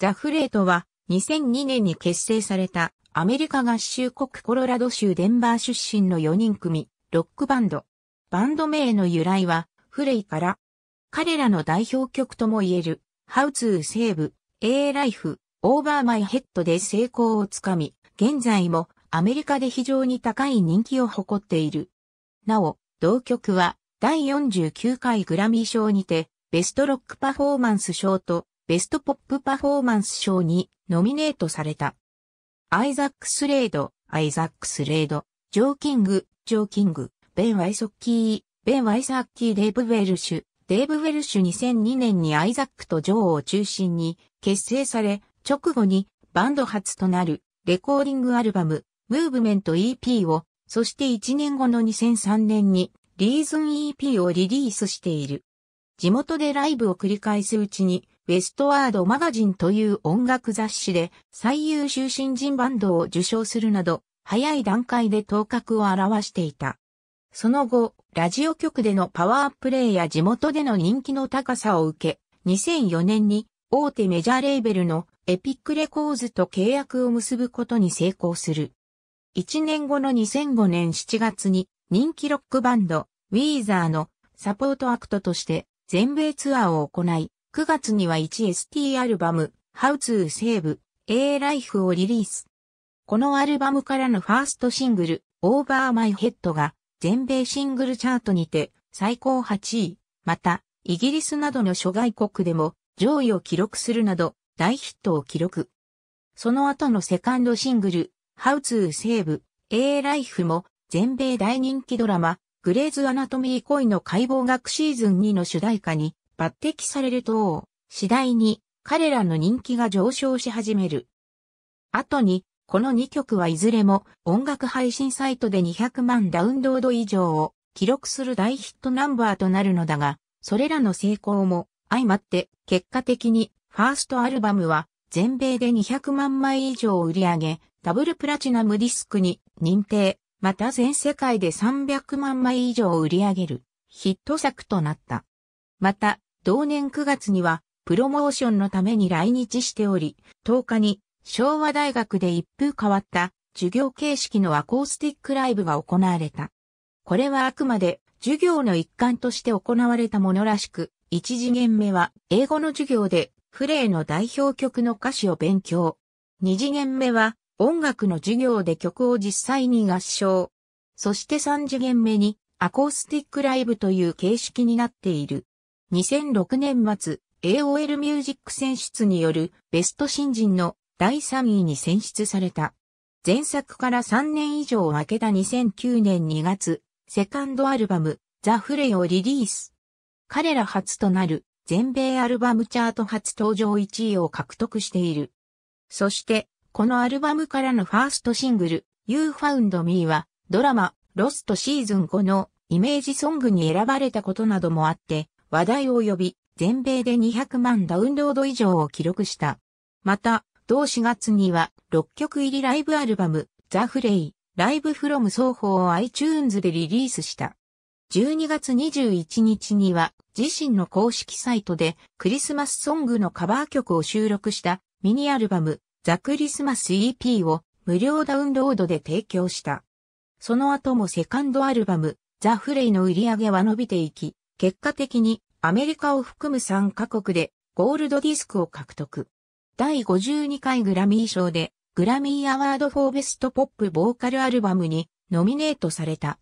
ザフレートは2002年に結成されたアメリカ合衆国コロラド州デンバー出身の4人組、ロックバンド。バンド名の由来はフレイから、彼らの代表曲とも言える、How to Save, A Life, Over My Head で成功をつかみ、現在もアメリカで非常に高い人気を誇っている。なお、同曲は第49回グラミー賞にて、ベストロックパフォーマンス賞とベストポップパフォーマンス賞にノミネートされた。アイザックス・レード、アイザックス・レード、ジョー・キング、ジョー・キング、ベン・ワイソッキー、ベン・ワイサッキー・デーブ・ウェルシュ、デーブ・ウェルシュ2002年にアイザックとジョーを中心に結成され、直後にバンド初となるレコーディングアルバム、ムーブメント EP を、そして1年後の2003年にリーズン EP をリリースしている。地元でライブを繰り返すうちにウェストワードマガジンという音楽雑誌で最優秀新人バンドを受賞するなど、早い段階で頭角を表していた。その後、ラジオ局でのパワープレイや地元での人気の高さを受け、2004年に大手メジャーレーベルのエピックレコーズと契約を結ぶことに成功する。1年後の2005年7月に人気ロックバンド、ウィーザーのサポートアクトとして全米ツアーを行い、9月には 1ST アルバム、How to Save A Life をリリース。このアルバムからのファーストシングル、Over My Head が全米シングルチャートにて最高8位、また、イギリスなどの諸外国でも上位を記録するなど大ヒットを記録。その後のセカンドシングル、How to Save A Life も全米大人気ドラマ、グレーズアナトミー恋の解剖学シーズン2の主題歌に抜擢されると、次第に彼らの人気が上昇し始める。後に、この2曲はいずれも音楽配信サイトで200万ダウンロード以上を記録する大ヒットナンバーとなるのだが、それらの成功も相まって結果的にファーストアルバムは全米で200万枚以上売り上げ、ダブルプラチナムディスクに認定、また全世界で300万枚以上売り上げるヒット作となった。また、同年9月には、プロモーションのために来日しており、10日に昭和大学で一風変わった授業形式のアコースティックライブが行われた。これはあくまで授業の一環として行われたものらしく、一次元目は英語の授業でフレーの代表曲の歌詞を勉強。二次元目は音楽の授業で曲を実際に合唱。そして三次元目にアコースティックライブという形式になっている。2006年末、AOL ミュージック選出によるベスト新人の第3位に選出された。前作から3年以上明けた2009年2月、セカンドアルバム、ザ・フレイをリリース。彼ら初となる全米アルバムチャート初登場1位を獲得している。そして、このアルバムからのファーストシングル、You Found Me は、ドラマ、ロストシーズン5のイメージソングに選ばれたことなどもあって、話題を呼び、全米で200万ダウンロード以上を記録した。また、同4月には6曲入りライブアルバム、ザ・フレイ、ライブ・フロム双方を iTunes でリリースした。12月21日には自身の公式サイトでクリスマスソングのカバー曲を収録したミニアルバム、ザ・クリスマス EP を無料ダウンロードで提供した。その後もセカンドアルバム、ザ・フレイの売り上げは伸びていき、結果的にアメリカを含む3カ国でゴールドディスクを獲得。第52回グラミー賞でグラミーアワードフォーベストポップボーカルアルバムにノミネートされた。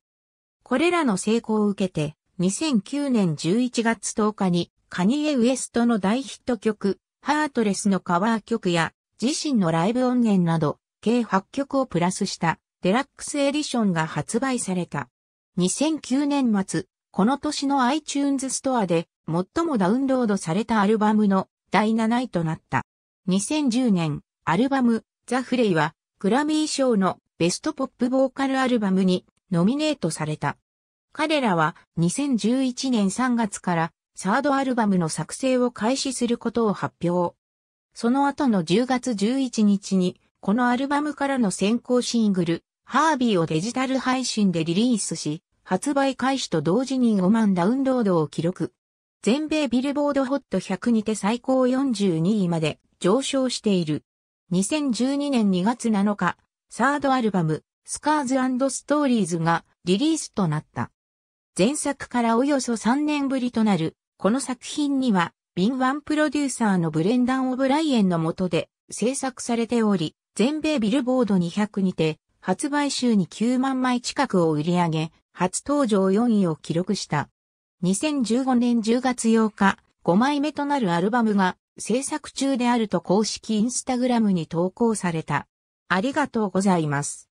これらの成功を受けて2009年11月10日にカニエ・ウエストの大ヒット曲ハートレスのカバー曲や自身のライブ音源など計8曲をプラスしたデラックスエディションが発売された。2009年末、この年の iTunes ストアで最もダウンロードされたアルバムの第7位となった。2010年、アルバム、ザ・フレイは、グラミー賞のベストポップボーカルアルバムにノミネートされた。彼らは2011年3月からサードアルバムの作成を開始することを発表。その後の10月11日に、このアルバムからの先行シングル、ハービーをデジタル配信でリリースし、発売開始と同時に5万ダウンロードを記録。全米ビルボードホット100にて最高42位まで上昇している。2012年2月7日、サードアルバム、スカーズストーリーズがリリースとなった。前作からおよそ3年ぶりとなる、この作品には、ビンワンプロデューサーのブレンダン・オブライエンの下で制作されており、全米ビルボード200にて、発売週に9万枚近くを売り上げ、初登場4位を記録した。2015年10月8日、5枚目となるアルバムが制作中であると公式インスタグラムに投稿された。ありがとうございます。